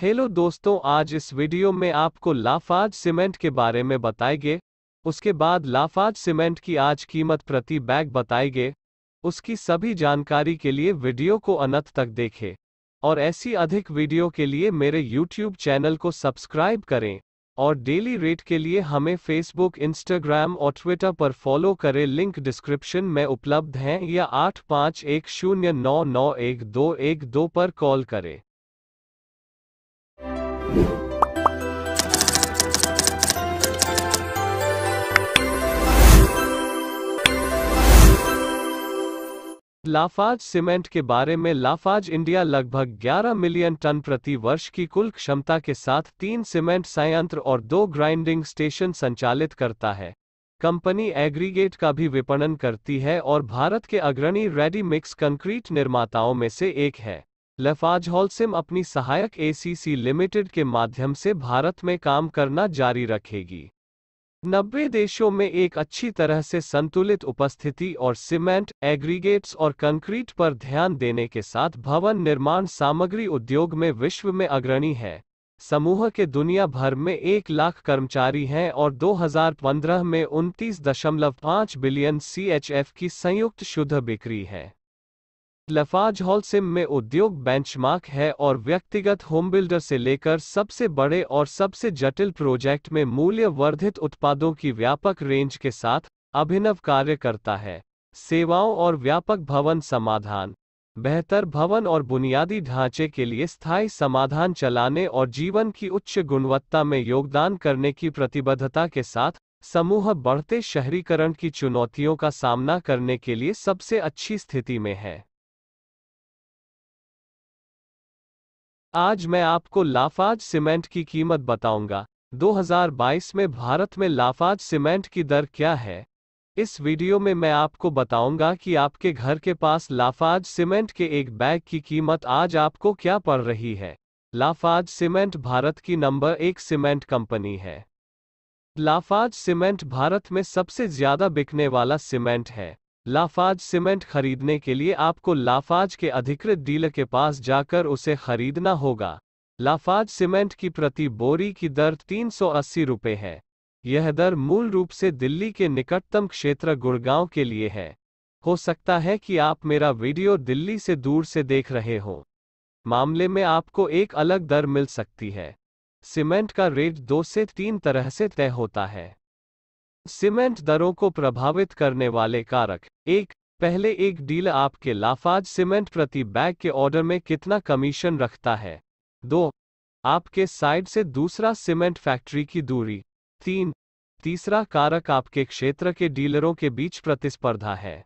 hello दोस्तों आज इस वीडियो में आपको लाफाज सीमेंट के बारे में बताएंगे उसके बाद लाफाज सीमेंट की आज कीमत प्रति बैग बताएंगे उसकी सभी जानकारी के लिए वीडियो को अनंत तक देखें और ऐसी अधिक वीडियो के लिए मेरे यूट्यूब चैनल को सब्सक्राइब करें और डेली रेट के लिए हमें फेसबुक इंस्टाग्राम और ट्विटर पर फॉलो करें लिंक डिस्क्रिप्शन में उपलब्ध हैं या आठ पाँच एक शून्य नौ नौ एक दो एक दो पर कॉल करें लाफाज सीमेंट के बारे में लाफाज इंडिया लगभग 11 मिलियन टन प्रति वर्ष की कुल क्षमता के साथ तीन सीमेंट संयंत्र और दो ग्राइंडिंग स्टेशन संचालित करता है कंपनी एग्रीगेट का भी विपणन करती है और भारत के अग्रणी रेडी मिक्स कंक्रीट निर्माताओं में से एक है लफाज हॉलसिम अपनी सहायक एसीसी लिमिटेड के माध्यम से भारत में काम करना जारी रखेगी नब्बे देशों में एक अच्छी तरह से संतुलित उपस्थिति और सीमेंट एग्रीगेट्स और कंक्रीट पर ध्यान देने के साथ भवन निर्माण सामग्री उद्योग में विश्व में अग्रणी है समूह के दुनिया भर में एक लाख कर्मचारी हैं और 2015 में 29.5 बिलियन सीएचएफ की संयुक्त शुद्ध बिक्री है लफाज हॉल सिम में उद्योग बेंचमार्क है और व्यक्तिगत होमबिल्डर से लेकर सबसे बड़े और सबसे जटिल प्रोजेक्ट में मूल्य वर्धित उत्पादों की व्यापक रेंज के साथ अभिनव कार्य करता है सेवाओं और व्यापक भवन समाधान बेहतर भवन और बुनियादी ढांचे के लिए स्थायी समाधान चलाने और जीवन की उच्च गुणवत्ता में योगदान करने की प्रतिबद्धता के साथ समूह बढ़ते शहरीकरण की चुनौतियों का सामना करने के लिए सबसे अच्छी स्थिति में है आज मैं आपको लाफाज सीमेंट की कीमत बताऊंगा 2022 में भारत में लाफाज सीमेंट की दर क्या है इस वीडियो में मैं आपको बताऊंगा कि आपके घर के पास लाफाज सीमेंट के एक बैग की कीमत आज आपको क्या पड़ रही है लाफाज सीमेंट भारत की नंबर एक सीमेंट कंपनी है लाफाज सीमेंट भारत में सबसे ज्यादा बिकने वाला सीमेंट है लाफाज सीमेंट खरीदने के लिए आपको लाफाज के अधिकृत डीलर के पास जाकर उसे खरीदना होगा लाफाज सीमेंट की प्रति बोरी की दर तीन सौ अस्सी रुपये है यह दर मूल रूप से दिल्ली के निकटतम क्षेत्र गुड़गांव के लिए है हो सकता है कि आप मेरा वीडियो दिल्ली से दूर से देख रहे हो मामले में आपको एक अलग दर मिल सकती है सीमेंट का रेट दो से तीन तरह से तय होता है सीमेंट दरों को प्रभावित करने वाले कारक एक पहले एक डील आपके लाफाज सीमेंट प्रति बैग के ऑर्डर में कितना कमीशन रखता है दो आपके साइड से दूसरा सीमेंट फैक्ट्री की दूरी तीन तीसरा कारक आपके क्षेत्र के डीलरों के बीच प्रतिस्पर्धा है